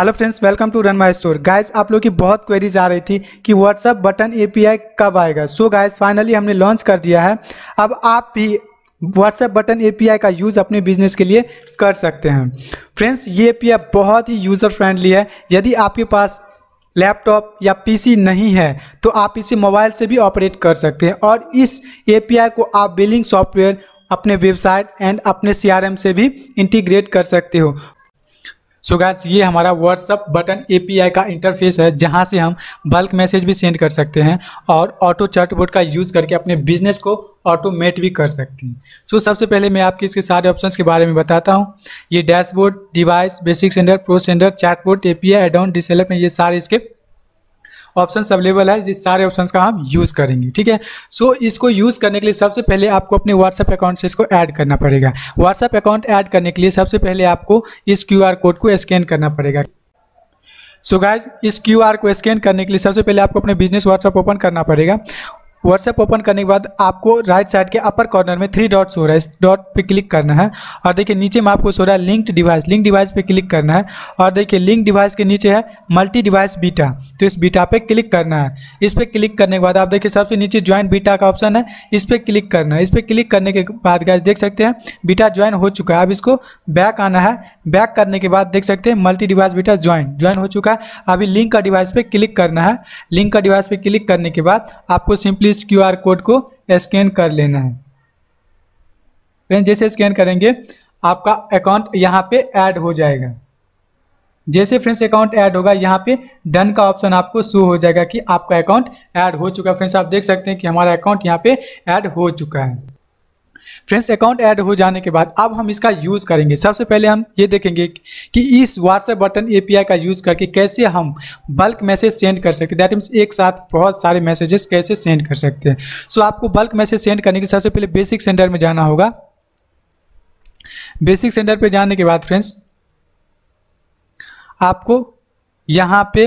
hello friends welcome to run my store guys आप लोग की बहुत क्वेरीज आ रही थी कि व्हाट्सअप बटन एपीआई कब आएगा सो गाइस फाइनली हमने लॉन्च कर दिया है अब आप भी व्हाट्सएप बटन एपीआई का यूज़ अपने बिजनेस के लिए कर सकते हैं फ्रेंड्स ये एपीआई बहुत ही यूज़र फ्रेंडली है यदि आपके पास लैपटॉप या पीसी नहीं है तो आप इसे मोबाइल से भी ऑपरेट कर सकते हैं और इस एपीआई को आप बिलिंग सॉफ्टवेयर अपने वेबसाइट एंड अपने सीआरएम से भी इंटीग्रेट कर सकते हो सो so ये हमारा व्हाट्सअप बटन ए का इंटरफेस है जहाँ से हम बल्क मैसेज भी सेंड कर सकते हैं और ऑटो चैटबोर्ड का यूज़ करके अपने बिजनेस को ऑटोमेट भी कर सकते हैं सो so, सबसे पहले मैं आपके इसके सारे ऑप्शंस के बारे में बताता हूँ ये dashboard device basic sender pro sender chatbot A P I add on डिसेलप में ये सारे इसके ऑप्शन अवेलेबल है जिस सारे ऑप्शन का हम यूज़ करेंगे ठीक है सो इसको यूज़ करने के लिए सबसे पहले आपको अपने व्हाट्सएप अकाउंट से इसको ऐड करना पड़ेगा व्हाट्सएप अकाउंट ऐड करने के लिए सबसे पहले आपको इस क्यू कोड को स्कैन करना पड़ेगा सो so गाइज इस क्यू आर को स्कैन करने के लिए सबसे पहले आपको अपने बिजनेस व्हाट्सअप ओपन करना पड़ेगा व्हाट्सएप ओपन करने के बाद आपको राइट साइड के अपर कॉर्नर में थ्री डॉट्स हो रहा है इस डॉट पे क्लिक करना है और देखिए नीचे में आपको सो रहा है लिंक्ड डिवाइस लिंक डिवाइस पे क्लिक करना है और देखिए लिंक डिवाइस के नीचे है मल्टी डिवाइस बीटा तो इस बीटा पे क्लिक करना है इस पर क्लिक करने के बाद आप देखिए सबसे नीचे ज्वाइन बीटा का ऑप्शन है इस पर क्लिक करना है इस पर क्लिक करने के बाद गाइज देख सकते हैं बीटा ज्वाइन हो चुका है अब इसको बैक आना है बैक करने के बाद देख सकते हैं multi device beta join join हो चुका है अभी लिंक का डिवाइस पर क्लिक करना है लिंक का डिवाइस पे क्लिक करने के बाद आपको सिंपली इस क्यू कोड को स्कैन कर लेना है फ्रेंड जैसे स्कैन करेंगे आपका अकाउंट यहाँ पे ऐड हो जाएगा जैसे फ्रेंड्स अकाउंट ऐड होगा यहाँ पे डन का ऑप्शन आपको शो हो जाएगा कि आपका अकाउंट ऐड हो चुका है फ्रेंड्स आप देख सकते हैं कि हमारा अकाउंट यहाँ पे ऐड हो चुका है फ्रेंड्स अकाउंट ऐड हो जाने के बाद अब हम इसका यूज़ करेंगे सबसे पहले हम ये देखेंगे कि इस व्हाट्सएप बटन एपीआई का यूज़ करके कैसे हम बल्क मैसेज सेंड कर सकते हैं दैट मीन्स एक साथ बहुत सारे मैसेजेस कैसे सेंड कर सकते हैं सो so, आपको बल्क मैसेज सेंड करने के सबसे पहले बेसिक सेंटर में जाना होगा बेसिक सेंटर पर जाने के बाद फ्रेंड्स आपको यहाँ पे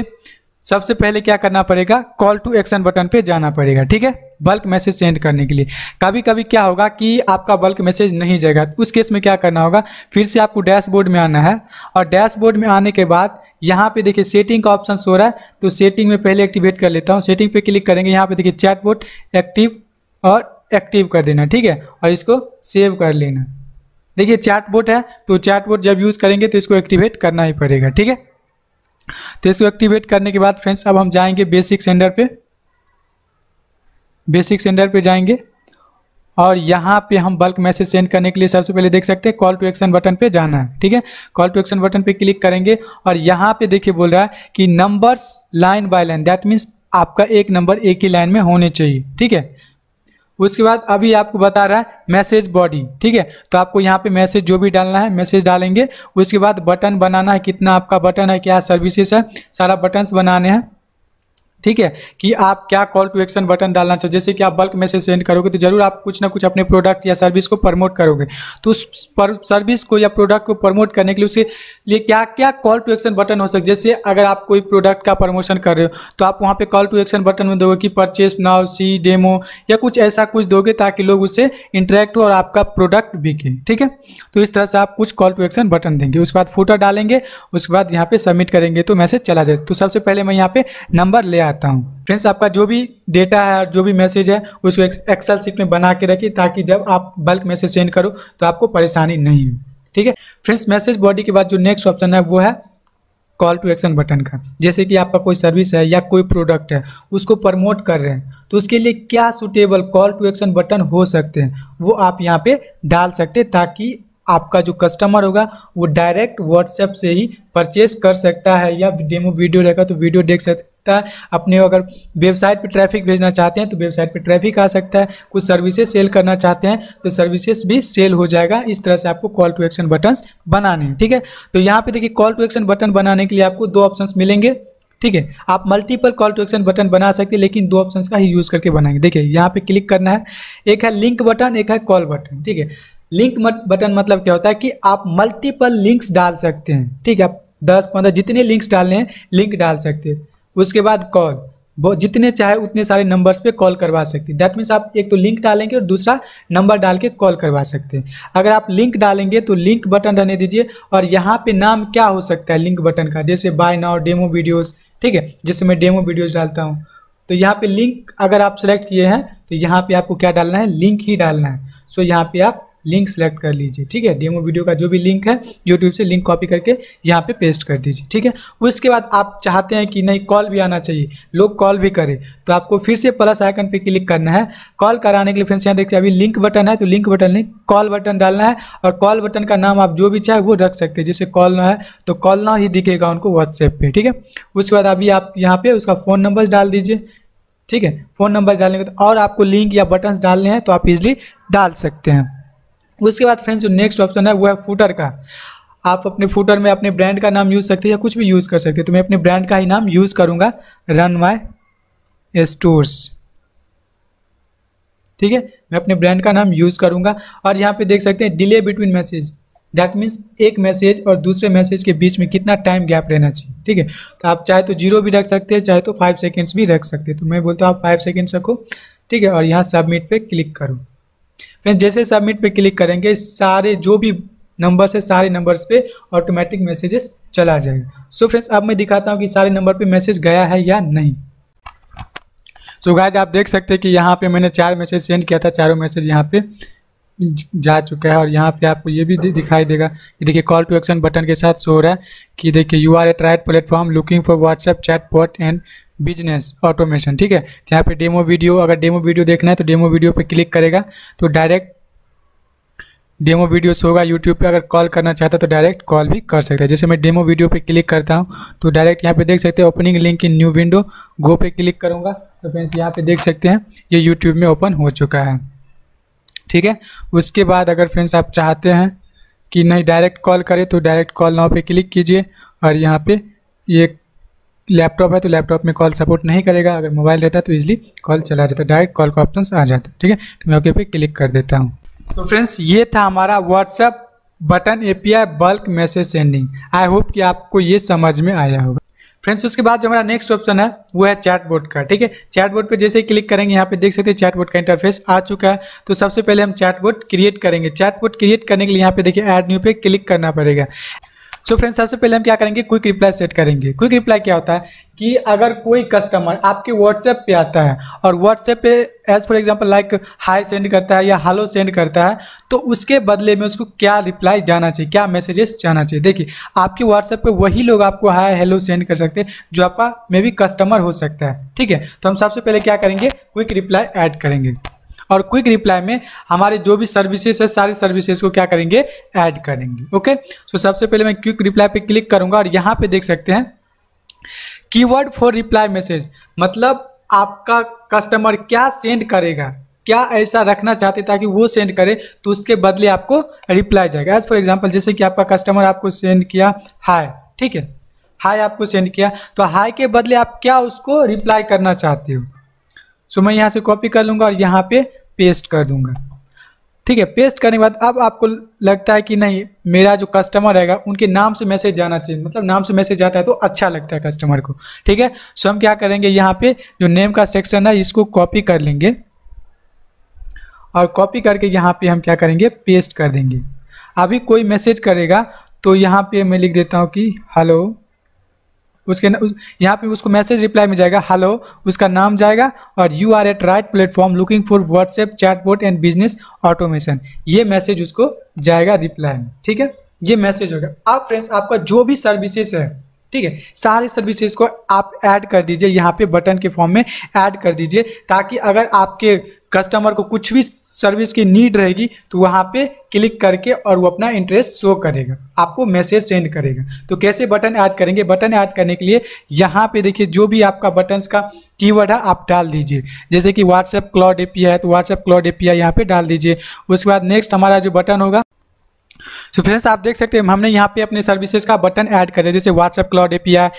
सबसे पहले क्या करना पड़ेगा कॉल टू एक्शन बटन पे जाना पड़ेगा ठीक है बल्क मैसेज सेंड करने के लिए कभी कभी क्या होगा कि आपका बल्क मैसेज नहीं जाएगा उस केस में क्या करना होगा फिर से आपको डैशबोर्ड में आना है और डैशबोर्ड में आने के बाद यहाँ पे देखिए सेटिंग का ऑप्शन हो रहा है तो सेटिंग में पहले एक्टिवेट कर लेता हूँ सेटिंग पे क्लिक करेंगे यहाँ पे देखिए चैटबोर्ड एक्टिव और एक्टिव कर देना ठीक है और इसको सेव कर लेना देखिए चैटबोर्ड है तो चैटबोर्ड जब यूज़ करेंगे तो इसको एक्टिवेट करना ही पड़ेगा ठीक है तो इसको एक्टिवेट करने के बाद फ्रेंड्स अब हम जाएंगे बेसिक सेंडर पे बेसिक सेंडर पे जाएंगे और यहाँ पे हम बल्क मैसेज सेंड करने के लिए सबसे पहले देख सकते हैं कॉल टू एक्शन बटन पे जाना है ठीक है कॉल टू एक्शन बटन पे क्लिक करेंगे और यहाँ पे देखिए बोल रहा है कि numbers line by line that means आपका एक नंबर एक ही लाइन में होने चाहिए ठीक है उसके बाद अभी आपको बता रहा है मैसेज बॉडी ठीक है तो आपको यहाँ पे मैसेज जो भी डालना है मैसेज डालेंगे उसके बाद बटन बनाना है कितना आपका बटन है क्या सर्विसेज है सारा बटन्स बनाने हैं ठीक है कि आप क्या कॉल टू एक्शन बटन डालना चाहिए जैसे कि आप बल्क मैसेज सेंड करोगे तो जरूर आप कुछ ना कुछ अपने प्रोडक्ट या सर्विस को प्रमोट करोगे तो उस पर सर्विस को या प्रोडक्ट को प्रमोट करने के लिए उसके लिए क्या क्या कॉल टू एक्शन बटन हो सकता जैसे अगर आप कोई प्रोडक्ट का प्रमोशन कर रहे हो तो आप वहाँ पर कॉल टू एक्शन बटन में दोगे कि परचेस नाव सी डेमो या कुछ ऐसा कुछ दोगे ताकि लोग उससे इंटरेक्ट हो और आपका प्रोडक्ट बिके ठीक है तो इस तरह से आप कुछ कॉल टू एक्शन बटन देंगे उसके बाद फोटो डालेंगे उसके बाद यहाँ पर सबमिट करेंगे तो मैसेज चला जाए तो सबसे पहले मैं यहाँ पे नंबर ले आ चाहता हूँ फ्रेंड्स आपका जो भी डेटा है और जो भी मैसेज है उसको एक्सेल सीट में बना के रखिए ताकि जब आप बल्क मैसेज सेंड करो तो आपको परेशानी नहीं हो ठीक है फ्रेंड्स मैसेज बॉडी के बाद जो नेक्स्ट ऑप्शन है वो है कॉल टू एक्शन बटन का जैसे कि आपका कोई सर्विस है या कोई प्रोडक्ट है उसको प्रमोट कर रहे हैं तो उसके लिए क्या suitable call to action button हो सकते हैं वो आप यहाँ पे डाल सकते हैं ताकि आपका जो कस्टमर होगा वो डायरेक्ट व्हाट्सएप से ही परचेस कर सकता है या डेमो वीडियो रहेगा तो वीडियो देख सकते सकता है अपने अगर वेबसाइट पर ट्रैफिक भेजना चाहते हैं तो वेबसाइट पर ट्रैफिक आ सकता है कुछ सर्विसेज सेल करना चाहते हैं तो सर्विसेज भी सेल हो जाएगा इस तरह से आपको कॉल टू एक्शन बटन बनाने हैं ठीक है तो यहाँ पे देखिए कॉल टू एक्शन बटन बनाने के लिए आपको दो ऑप्शन मिलेंगे ठीक है आप multiple call to action button बना सकते हैं लेकिन दो ऑप्शन का ही यूज़ करके बनाएंगे देखिए यहाँ पे क्लिक करना है एक है लिंक बटन एक है कॉल बटन ठीक है लिंक बटन मतलब क्या होता है कि आप मल्टीपल लिंक्स डाल सकते हैं ठीक है आप दस पंद्रह जितने लिंक्स डालने हैं लिंक डाल सकते हैं उसके बाद कॉल जितने चाहे उतने सारे नंबर्स पे कॉल करवा सकते हैं दैट मीन्स आप एक तो लिंक डालेंगे और दूसरा नंबर डाल के कॉल करवा सकते हैं अगर आप लिंक डालेंगे तो लिंक बटन रहने दीजिए और यहाँ पे नाम क्या हो सकता है लिंक बटन का जैसे बाय नाउ डेमो वीडियोस ठीक है जैसे मैं डेमो वीडियोज़ डालता हूँ तो यहाँ पर लिंक अगर आप सेलेक्ट किए हैं तो यहाँ पर आपको क्या डालना है लिंक ही डालना है सो तो यहाँ पर आप लिंक सेलेक्ट कर लीजिए ठीक है डेमो वीडियो का जो भी लिंक है यूट्यूब से लिंक कॉपी करके यहाँ पे पेस्ट कर दीजिए ठीक है उसके बाद आप चाहते हैं कि नहीं कॉल भी आना चाहिए लोग कॉल भी करें तो आपको फिर से प्लस आइकन पे क्लिक करना है कॉल कराने के लिए फ्रेंड्स यहाँ देखिए अभी लिंक बटन है तो लिंक बटन नहीं कॉल बटन डालना है और कॉल बटन का नाम आप जो भी चाहे वो रख सकते हैं जैसे कॉल ना है तो कॉल ना ही दिखेगा उनको व्हाट्सएप पर ठीक है उसके बाद अभी आप यहाँ पर उसका फ़ोन नंबर डाल दीजिए ठीक है फ़ोन नंबर डालने के और आपको लिंक या बटन्स डालने हैं तो आप इजली डाल सकते हैं उसके बाद फ्रेंड्स जो नेक्स्ट ऑप्शन है वो है फूटर का आप अपने फूटर में अपने ब्रांड का नाम यूज़ सकते हैं या कुछ भी यूज़ कर सकते हैं तो मैं अपने ब्रांड का ही नाम यूज़ करूँगा रन माई स्टोर्स ठीक है मैं अपने ब्रांड का नाम यूज़ करूँगा और यहाँ पे देख सकते हैं delay between message that means एक मैसेज और दूसरे मैसेज के बीच में कितना टाइम गैप रहना चाहिए ठीक है तो आप चाहे तो जीरो भी रख सकते हैं चाहे तो फाइव सेकेंड्स भी रख सकते हैं तो मैं बोलता हूँ आप फाइव सेकेंड्स रखो ठीक है और यहाँ सबमिट पर क्लिक करो फ्रेंड जैसे सबमिट पे क्लिक करेंगे सारे जो भी नंबर है सारे नंबर्स पे ऑटोमेटिक मैसेजेस चला जाएगा सो फ्रेंड्स अब मैं दिखाता हूँ कि सारे नंबर पे मैसेज गया है या नहीं सो so गाइज आप देख सकते हैं कि यहाँ पे मैंने चार मैसेज सेंड किया था चारों मैसेज यहाँ पे जा चुका है और यहाँ पे आपको ये भी दिखाई देगा कि देखिए कॉल टू एक्शन बटन के साथ शो हो रहा है कि देखिए you are at right platform looking for WhatsApp chatbot and business automation ठीक है तो यहाँ पे डेमो वीडियो अगर डेमो वीडियो देखना है तो डेमो वीडियो पे क्लिक करेगा तो डायरेक्ट डेमो वीडियो शो होगा यूट्यूब पे अगर कॉल करना चाहता है तो डायरेक्ट कॉल भी कर सकते हैं जैसे मैं डेमो वीडियो पे क्लिक करता हूँ तो डायरेक्ट यहाँ पे देख सकते हैं opening link in new window go पे क्लिक करूँगा तो फ्रेंड्स यहाँ पे देख सकते हैं ये यूट्यूब में ओपन हो चुका है ठीक है उसके बाद अगर फ्रेंड्स आप चाहते हैं कि नहीं डायरेक्ट कॉल करें तो डायरेक्ट कॉल नाव पे क्लिक कीजिए और यहाँ पे ये लैपटॉप है तो लैपटॉप में कॉल सपोर्ट नहीं करेगा अगर मोबाइल रहता है तो इजिली कॉल चला जाता डायरेक्ट कॉल का ऑप्शन आ जाता है ठीक है तो मैं ओके पे क्लिक कर देता हूँ तो फ्रेंड्स ये था हमारा WhatsApp button a bulk message sending I hope कि आपको ये समझ में आया होगा फ्रेंड्स उसके बाद जो हमारा नेक्स्ट ऑप्शन है वो है चैटबोर्ड का ठीक है चैटबोर्ड पे जैसे ही क्लिक करेंगे यहाँ पे देख सकते हैं चैटबोर्ड का इंटरफेस आ चुका है तो सबसे पहले हम चैटबोर्ड क्रिएट करेंगे चैटबोर्ड क्रिएट करने के लिए यहाँ पे देखिए ऐड न्यू पे क्लिक करना पड़ेगा सो फ्रेंड्स सबसे पहले हम क्या करेंगे क्विक रिप्लाई सेट करेंगे क्विक रिप्लाई क्या होता है कि अगर कोई कस्टमर आपके व्हाट्सएप पे आता है और व्हाट्सएप पे as for example like hi send करता है या हेलो सेंड करता है तो उसके बदले में उसको क्या रिप्लाई जाना चाहिए क्या मैसेजेस जाना चाहिए देखिए आपके व्हाट्सएप पे वही लोग आपको हाई हेलो सेंड कर सकते हैं जो आपका मे बी कस्टमर हो सकता है ठीक है तो हम सबसे पहले क्या करेंगे क्विक रिप्लाई ऐड करेंगे और क्विक रिप्लाई में हमारे जो भी सर्विसेज है सारी सर्विसेज को क्या करेंगे ऐड करेंगे ओके सो so, सबसे पहले मैं क्विक रिप्लाई पे क्लिक करूंगा और यहाँ पे देख सकते हैं कीवर्ड फॉर रिप्लाई मैसेज मतलब आपका कस्टमर क्या सेंड करेगा क्या ऐसा रखना चाहते ताकि वो सेंड करे तो उसके बदले आपको रिप्लाई जाएगा एज फॉर एग्जाम्पल जैसे कि आपका कस्टमर आपको सेंड किया हाय ठीक है हाय आपको सेंड किया तो हाय के बदले आप क्या उसको रिप्लाई करना चाहते हो सो so, मैं यहाँ से कॉपी कर लूँगा और यहाँ पे पेस्ट कर दूंगा ठीक है पेस्ट करने के बाद अब आपको लगता है कि नहीं मेरा जो कस्टमर रहेगा उनके नाम से मैसेज जाना चाहिए मतलब नाम से मैसेज आता है तो अच्छा लगता है कस्टमर को ठीक है सो हम क्या करेंगे यहाँ पे जो नेम का सेक्शन है इसको कॉपी कर लेंगे और कॉपी करके यहाँ पे हम क्या करेंगे पेस्ट कर देंगे अभी कोई मैसेज करेगा तो यहाँ पे मैं लिख देता हूँ कि हेलो उसके न, उस, यहाँ पे उसको मैसेज रिप्लाई में जाएगा हेलो उसका नाम जाएगा और you are at right platform looking for WhatsApp chatbot and business automation ये मैसेज उसको जाएगा रिप्लाई में ठीक है ये मैसेज होगा आप फ्रेंड्स आपका जो भी सर्विसेज है ठीक है सारे सर्विसेज को आप ऐड कर दीजिए यहाँ पे बटन के फॉर्म में ऐड कर दीजिए ताकि अगर आपके कस्टमर को कुछ भी सर्विस की नीड रहेगी तो वहाँ पे क्लिक करके और वो अपना इंटरेस्ट शो करेगा आपको मैसेज सेंड करेगा तो कैसे बटन ऐड करेंगे बटन ऐड करने के लिए यहाँ पे देखिए जो भी आपका बटन्स का कीवर्ड है आप डाल दीजिए जैसे कि व्हाट्सएप क्लॉड ए है तो WhatsApp cloud A P I यहाँ डाल दीजिए उसके बाद नेक्स्ट हमारा जो बटन होगा तो so फ्रेंड्स आप देख सकते हैं हमने यहाँ पे अपने सर्विसेज का बटन ऐड कर दिया जैसे WhatsApp cloud API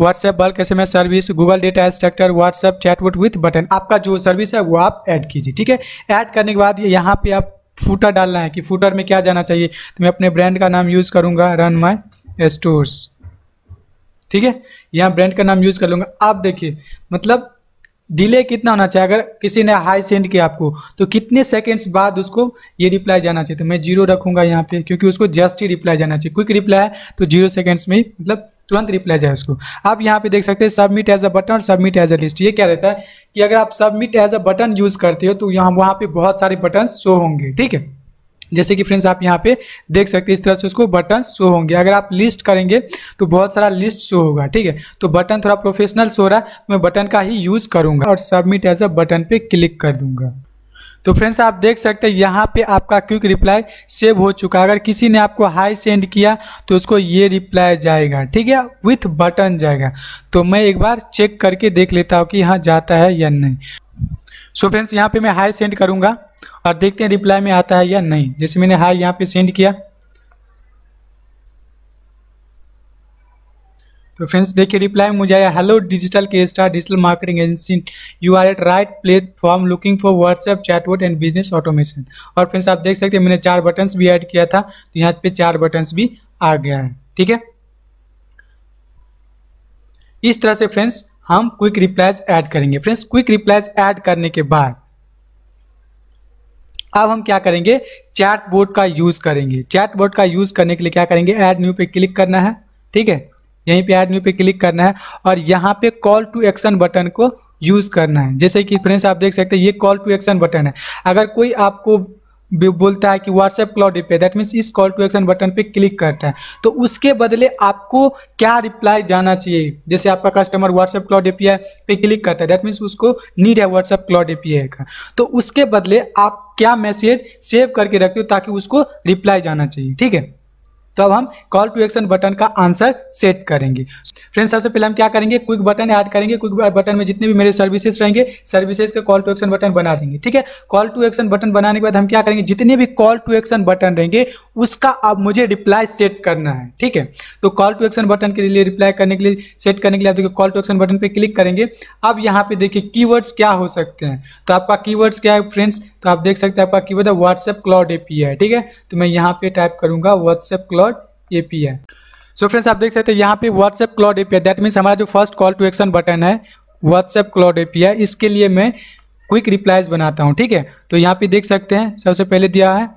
WhatsApp bulk S service Google data structure WhatsApp Chatwoot with button आपका जो सर्विस है वो आप ऐड कीजिए ठीक है ऐड करने के बाद यहाँ पे आप फूटर डालना है कि फूटर में क्या जाना चाहिए तो मैं अपने ब्रांड का नाम यूज़ करूँगा रन माई स्टोर्स ठीक है यहाँ ब्रांड का नाम यूज़ कर लूँगा आप देखिए मतलब डिले कितना होना चाहिए अगर किसी ने हाई सेंड किया आपको तो कितने सेकेंड्स बाद उसको ये रिप्लाई जाना चाहिए तो मैं जीरो रखूंगा यहाँ पे क्योंकि उसको जस्ट ही रिप्लाई जाना चाहिए क्विक रिप्लाई है तो जीरो सेकेंड्स में ही मतलब तुरंत रिप्लाई जाए उसको आप यहाँ पे देख सकते हैं सबमिट एज अ बटन और सबमिट एज अ लिस्ट ये क्या रहता है कि अगर आप submit as a button use करते हो तो यहाँ वहाँ पर बहुत सारे बटन शो होंगे ठीक है जैसे कि फ्रेंड्स आप यहाँ पे देख सकते हैं इस तरह से उसको बटन शो होंगे अगर आप लिस्ट करेंगे तो बहुत सारा लिस्ट शो होगा ठीक है तो बटन थोड़ा प्रोफेशनल शो रहा है मैं बटन का ही यूज़ करूँगा और सबमिट एज अ बटन पे क्लिक कर दूंगा तो फ्रेंड्स आप देख सकते हैं यहाँ पे आपका क्विक रिप्लाई सेव हो चुका है अगर किसी ने आपको हाई सेंड किया तो उसको ये रिप्लाई जाएगा ठीक है विथ बटन जाएगा तो मैं एक बार चेक करके देख लेता हूँ कि यहाँ जाता है या नहीं सो फ्रेंड्स यहाँ पे मैं हाई सेंड करूँगा और देखते हैं रिप्लाई में आता है या नहीं जैसे मैंने हाई यहाँ पे सेंड किया तो फ्रेंड्स देखिए रिप्लाई में मुझे आया हेलो डिजिटल के star digital marketing agency you are at right platform looking for WhatsApp chatbot and business automation और फ्रेंड्स आप देख सकते हैं मैंने चार बटन्स भी ऐड किया था तो यहाँ पे चार बटन्स भी आ गया है ठीक है इस तरह से फ्रेंड्स हम क्विक रिप्लाइज ऐड करेंगे फ्रेंड्स क्विक रिप्लाइज ऐड करने के बाद अब हम क्या करेंगे चैट बोर्ड का यूज़ करेंगे चैट बोर्ड का यूज़ करने के लिए क्या करेंगे ऐड न्यू पे क्लिक करना है ठीक है यहीं पे ऐड न्यू पे क्लिक करना है और यहाँ पे कॉल टू एक्शन बटन को यूज़ करना है जैसे कि फ्रेंड्स आप देख सकते हैं ये कॉल टू एक्शन बटन है अगर कोई आपको बोलता है कि WhatsApp cloud reply that means इस कॉल टू एक्शन बटन पे क्लिक करता है तो उसके बदले आपको क्या रिप्लाई जाना चाहिए जैसे आपका कस्टमर व्हाट्सएप क्लाउड एपीआई पे क्लिक करता है दैट मीन्स उसको नीड है व्हाट्सएप क्लाउड एपीआई का तो उसके बदले आप क्या मैसेज सेव करके रखते हो ताकि उसको रिप्लाई जाना चाहिए ठीक है तो अब हम कॉल टू एक्शन बटन का आंसर सेट करेंगे फ्रेंड्स सबसे पहले हम क्या करेंगे क्विक बटन ऐड करेंगे क्विक बटन में जितने भी मेरे सर्विसेज रहेंगे सर्विसेज का कॉल टू एक्शन बटन बना देंगे ठीक है कॉल टू एक्शन बटन बनाने के बाद हम क्या करेंगे जितने भी कॉल टू एक्शन बटन रहेंगे उसका अब मुझे रिप्लाई सेट करना है ठीक है तो कॉल टू एक्शन बटन के लिए रिप्लाई करने के लिए सेट करने के लिए आप देखिए कॉल टू एक्शन बटन पर क्लिक करेंगे अब यहाँ पे देखिए की क्या हो सकते हैं तो आपका की क्या है फ्रेंड्स तो आप देख सकते हैं आपका की वर्ड है व्हाट्सएप क्लाउड है ठीक है तो मैं यहाँ पे टाइप करूंगा व्हाट्सएप क्लाउड पी है सो फ्रेंड्स आप देख सकते हैं यहाँ पे WhatsApp cloud API that means हमारा जो first call to action button है व्हाट्सएप क्लाउड एपीआई इसके लिए मैं क्विक रिप्लाइज बनाता हूँ ठीक है तो यहाँ पे देख सकते हैं सबसे पहले दिया है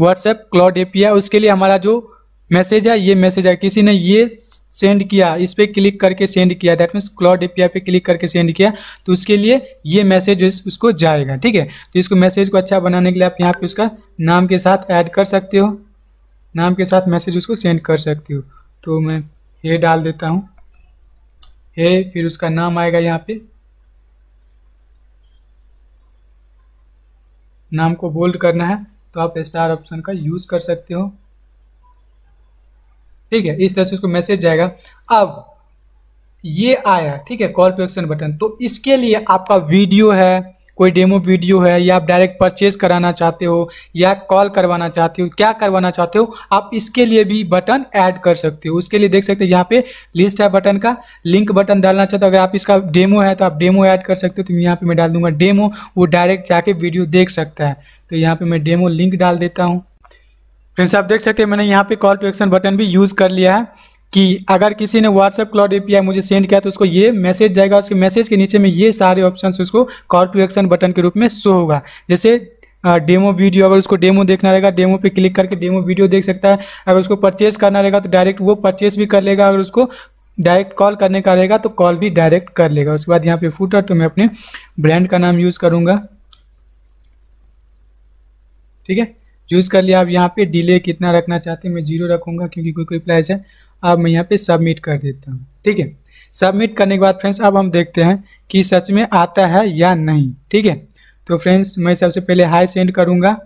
व्हाट्सएप क्लाउड एपीआई उसके लिए हमारा जो मैसेज है ये मैसेज है किसी ने ये सेंड किया इस पर क्लिक करके सेंड किया दैट मीन्स क्लाउड एपीआई पे क्लिक करके सेंड किया तो उसके लिए ये मैसेज उसको जाएगा ठीक है तो इसको मैसेज को अच्छा बनाने के लिए आप यहाँ पे उसका नाम के साथ ऐड कर सकते हो नाम के साथ मैसेज उसको सेंड कर सकती हो तो मैं हे डाल देता हूँ हे फिर उसका नाम आएगा यहाँ पे नाम को बोल्ड करना है तो आप स्टार ऑप्शन का यूज़ कर सकते हो ठीक है इस तरह से उसको मैसेज जाएगा अब ये आया ठीक है कॉल टू एक्शन बटन तो इसके लिए आपका वीडियो है कोई डेमो वीडियो है या आप डायरेक्ट परचेज कराना चाहते हो या कॉल करवाना चाहते हो क्या करवाना चाहते हो आप इसके लिए भी बटन ऐड कर सकते हो उसके लिए देख सकते हो यहाँ पे लिस्ट है बटन का लिंक बटन डालना चाहते हो अगर आप इसका डेमो है तो आप डेमो ऐड कर सकते हो तो यहाँ पर मैं डाल दूंगा डेमो वो डायरेक्ट जाके वीडियो देख सकता है तो यहाँ पर मैं डेमो लिंक डाल देता हूँ फ्रेंड्स आप देख सकते हैं मैंने यहाँ पे कॉल टू एक्शन बटन भी यूज़ कर लिया है कि अगर किसी ने व्हाट्सएप क्लाउड एपीआई मुझे सेंड किया तो उसको ये मैसेज जाएगा उसके मैसेज के नीचे में ये सारे ऑप्शन उसको कॉल टू एक्शन बटन के रूप में शो होगा जैसे डेमो वीडियो अगर उसको डेमो देखना रहेगा डेमो पे क्लिक करके डेमो वीडियो देख सकता है अगर उसको परचेस करना रहेगा तो डायरेक्ट वो परचेस भी कर लेगा अगर उसको डायरेक्ट कॉल करने का रहेगा तो कॉल भी डायरेक्ट कर लेगा उसके बाद यहाँ पे फूटर तो मैं अपने ब्रांड का नाम यूज़ करूँगा ठीक है चूज़ कर लिया आप यहाँ पे डिले कितना रखना चाहते हैं मैं जीरो रखूँगा क्योंकि कोई कोई प्राइस है अब मैं यहाँ पे सबमिट कर देता हूँ ठीक है सबमिट करने के बाद फ्रेंड्स अब हम देखते हैं कि सच में आता है या नहीं ठीक है तो फ्रेंड्स मैं सबसे पहले हाई सेंड करूँगा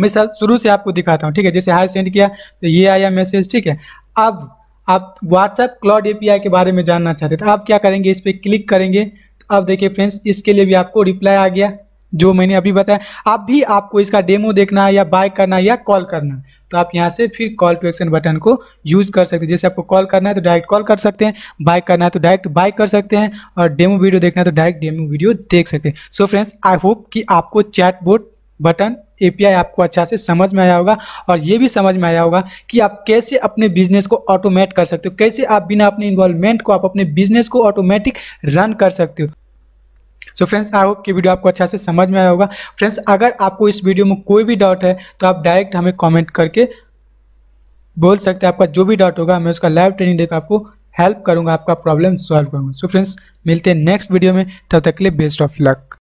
मैं सब शुरू से आपको दिखाता हूँ ठीक है जैसे हाई सेंड किया तो ये आया मैसेज ठीक है अब आप व्हाट्सएप क्लाउड एपीआई के बारे में जानना चाहते थे तो आप क्या करेंगे इस पर क्लिक करेंगे तो अब देखिए फ्रेंड्स इसके लिए भी आपको रिप्लाई आ गया जो मैंने अभी बताया आप भी आपको इसका डेमो देखना है या बाय करना है या कॉल करना है तो आप यहाँ से फिर कॉल टू एक्शन बटन को यूज़ कर सकते हैं जैसे आपको कॉल करना है तो डायरेक्ट कॉल कर सकते हैं बाय करना है तो डायरेक्ट बाय कर सकते हैं और डेमो वीडियो देखना है तो डायरेक्ट डेमो वीडियो देख सकते हैं सो फ्रेंड्स आई होप कि आपको चैट बोर्ड बटन आई आपको अच्छा से समझ में आया होगा और ये भी समझ में आया होगा कि आप कैसे अपने बिजनेस को ऑटोमेट कर सकते हो कैसे आप बिना अपने इन्वॉल्वमेंट को आप अपने बिजनेस को ऑटोमेटिक रन कर सकते हो सो फ्रेंड्स आई होप कि वीडियो आपको अच्छा से समझ में आया होगा फ्रेंड्स अगर आपको इस वीडियो में कोई भी डाउट है तो आप डायरेक्ट हमें कॉमेंट करके बोल सकते हैं आपका जो भी डाउट होगा मैं उसका लाइव ट्रेनिंग देकर आपको हेल्प करूंगा आपका प्रॉब्लम सॉल्व करूंगा सो फ्रेंड्स मिलते हैं नेक्स्ट वीडियो में तब तक के लिए बेस्ट ऑफ लक